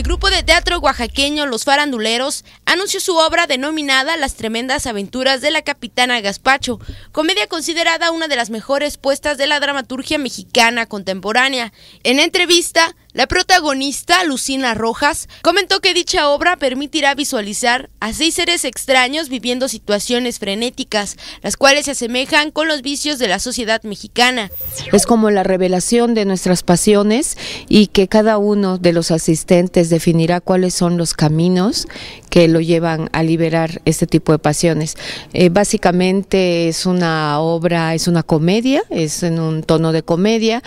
El grupo de teatro oaxaqueño Los Faranduleros anunció su obra denominada Las tremendas aventuras de la capitana Gaspacho, comedia considerada una de las mejores puestas de la dramaturgia mexicana contemporánea. En entrevista, la protagonista, Lucina Rojas, comentó que dicha obra permitirá visualizar a seis seres extraños viviendo situaciones frenéticas, las cuales se asemejan con los vicios de la sociedad mexicana. Es como la revelación de nuestras pasiones y que cada uno de los asistentes definirá cuáles son los caminos que lo llevan a liberar este tipo de pasiones. Eh, básicamente es una obra, es una comedia, es en un tono de comedia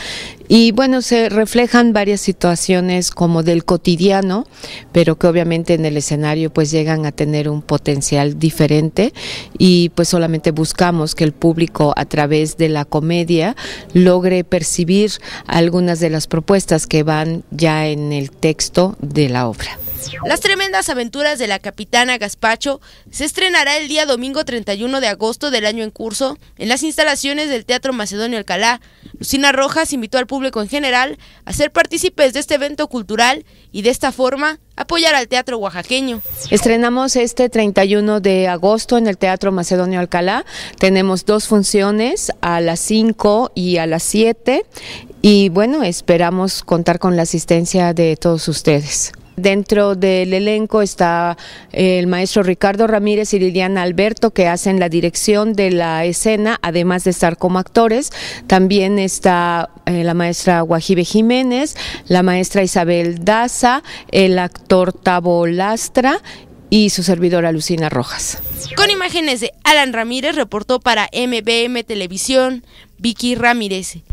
y bueno, se reflejan varias situaciones como del cotidiano, pero que obviamente en el escenario pues llegan a tener un potencial diferente y pues solamente buscamos que el público a través de la comedia logre percibir algunas de las propuestas que van ya en el texto de la obra. Las tremendas aventuras de la capitana Gaspacho se estrenará el día domingo 31 de agosto del año en curso en las instalaciones del Teatro Macedonio Alcalá. Lucina Rojas invitó al público en general a ser partícipes de este evento cultural y de esta forma apoyar al teatro oaxaqueño. Estrenamos este 31 de agosto en el Teatro Macedonio Alcalá. Tenemos dos funciones a las 5 y a las 7 y bueno, esperamos contar con la asistencia de todos ustedes. Dentro del elenco está eh, el maestro Ricardo Ramírez y Liliana Alberto que hacen la dirección de la escena, además de estar como actores. También está eh, la maestra Guajibe Jiménez, la maestra Isabel Daza, el actor Tabo Lastra y su servidora Lucina Rojas. Con imágenes de Alan Ramírez reportó para MBM Televisión Vicky Ramírez.